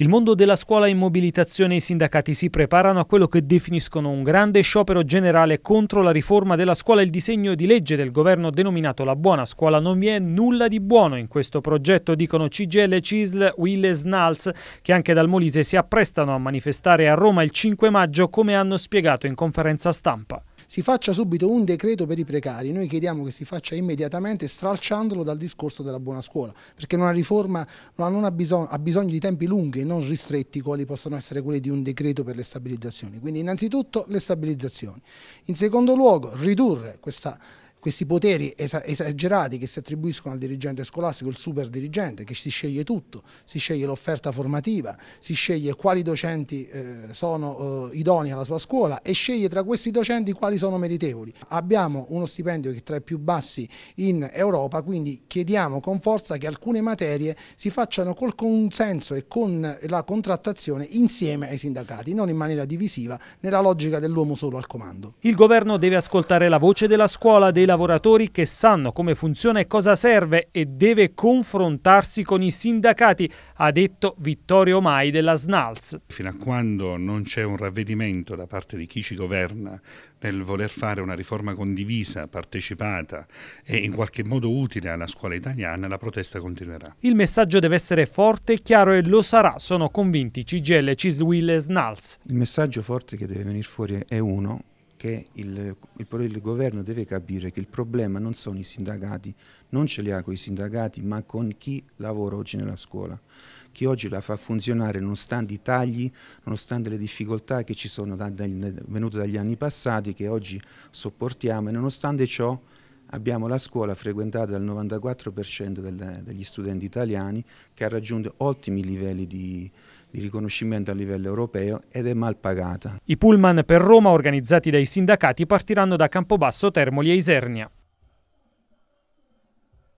Il mondo della scuola in mobilitazione e i sindacati si preparano a quello che definiscono un grande sciopero generale contro la riforma della scuola. Il disegno di legge del governo denominato La Buona Scuola non vi è nulla di buono in questo progetto, dicono CGL, CISL, Will e Snals, che anche dal Molise si apprestano a manifestare a Roma il 5 maggio, come hanno spiegato in conferenza stampa si faccia subito un decreto per i precari, noi chiediamo che si faccia immediatamente stralciandolo dal discorso della buona scuola, perché una riforma non ha bisogno, ha bisogno di tempi lunghi, non ristretti quali possono essere quelli di un decreto per le stabilizzazioni. Quindi innanzitutto le stabilizzazioni. In secondo luogo ridurre questa questi poteri esagerati che si attribuiscono al dirigente scolastico, il super dirigente, che si sceglie tutto, si sceglie l'offerta formativa, si sceglie quali docenti eh, sono eh, idonei alla sua scuola e sceglie tra questi docenti quali sono meritevoli. Abbiamo uno stipendio che è tra i più bassi in Europa, quindi chiediamo con forza che alcune materie si facciano col consenso e con la contrattazione insieme ai sindacati, non in maniera divisiva, nella logica dell'uomo solo al comando. Il governo deve ascoltare la voce della scuola, dei lavoratori lavoratori che sanno come funziona e cosa serve e deve confrontarsi con i sindacati, ha detto Vittorio Mai della SNALS. Fino a quando non c'è un ravvedimento da parte di chi ci governa nel voler fare una riforma condivisa, partecipata e in qualche modo utile alla scuola italiana, la protesta continuerà. Il messaggio deve essere forte e chiaro e lo sarà, sono convinti CGL, CISWIL e SNALS. Il messaggio forte che deve venire fuori è uno, che il, il, il, governo deve capire che il problema non sono i sindacati, non ce li ha con i sindacati, ma con chi lavora oggi nella scuola, chi oggi la fa funzionare nonostante i tagli, nonostante le difficoltà che ci sono da, da, venute dagli anni passati, che oggi sopportiamo e nonostante ciò abbiamo la scuola frequentata dal 94% del, degli studenti italiani che ha raggiunto ottimi livelli di, di riconoscimento a livello europeo ed è mal pagata. I pullman per Roma organizzati dai sindacati partiranno da Campobasso, Termoli e Isernia.